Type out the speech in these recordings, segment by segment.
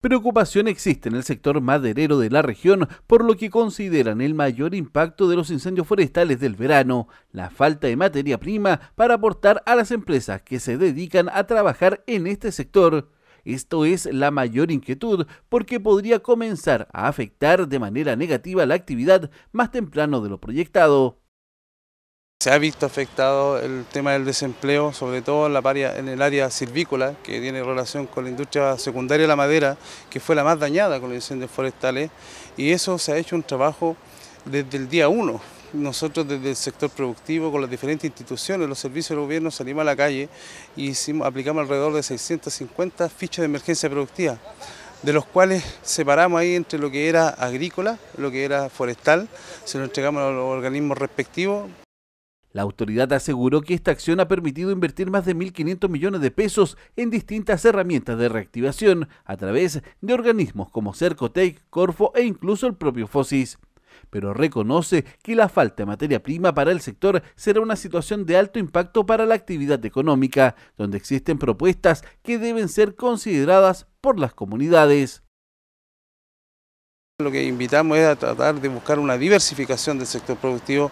Preocupación existe en el sector maderero de la región por lo que consideran el mayor impacto de los incendios forestales del verano, la falta de materia prima para aportar a las empresas que se dedican a trabajar en este sector. Esto es la mayor inquietud porque podría comenzar a afectar de manera negativa la actividad más temprano de lo proyectado. Se ha visto afectado el tema del desempleo, sobre todo en, el área silvícola, que tiene relación con la industria secundaria de la madera, que fue la más dañada con los incendios forestales, y eso se ha hecho un trabajo desde el día uno. Nosotros desde el sector productivo, con las diferentes instituciones, los servicios del gobierno, salimos a la calle y aplicamos alrededor de 650 fichas de emergencia productiva, de los cuales separamos ahí entre lo que era agrícola, lo que era forestal, se lo entregamos a los organismos respectivos. La autoridad aseguró que esta acción ha permitido invertir más de 1.500 millones de pesos en distintas herramientas de reactivación a través de organismos como Cercotec, Corfo e incluso el propio FOSIS. Pero reconoce que la falta de materia prima para el sector será una situación de alto impacto para la actividad económica, donde existen propuestas que deben ser consideradas por las comunidades. Lo que invitamos es a tratar de buscar una diversificación del sector productivo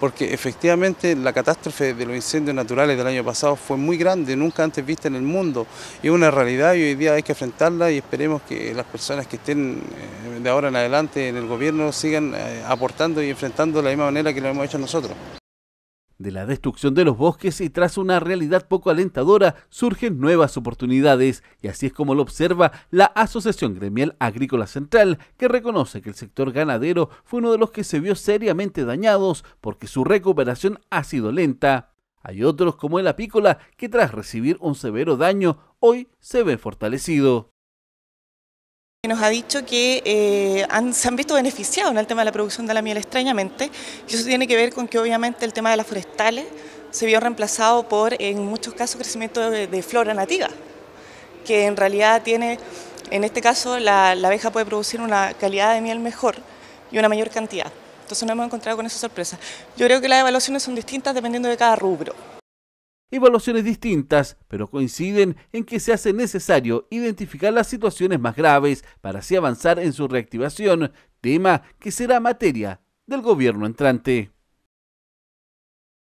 porque efectivamente la catástrofe de los incendios naturales del año pasado fue muy grande, nunca antes vista en el mundo. Es una realidad y hoy día hay que enfrentarla y esperemos que las personas que estén eh, de ahora en adelante en el gobierno sigan eh, aportando y enfrentando de la misma manera que lo hemos hecho nosotros de la destrucción de los bosques y tras una realidad poco alentadora surgen nuevas oportunidades y así es como lo observa la Asociación Gremial Agrícola Central que reconoce que el sector ganadero fue uno de los que se vio seriamente dañados porque su recuperación ha sido lenta. Hay otros como el apícola que tras recibir un severo daño hoy se ve fortalecido. Nos ha dicho que eh, se han visto beneficiados en el tema de la producción de la miel extrañamente, y eso tiene que ver con que obviamente el tema de las forestales se vio reemplazado por, en muchos casos, crecimiento de, flora nativa, que en realidad tiene, en este caso, la, la, abeja puede producir una calidad de miel mejor y una mayor cantidad. Entonces nos hemos encontrado con esa sorpresa. Yo creo que las evaluaciones son distintas dependiendo de cada rubro. Evaluaciones distintas, pero coinciden en que se hace necesario identificar las situaciones más graves para así avanzar en su reactivación, tema que será materia del gobierno entrante.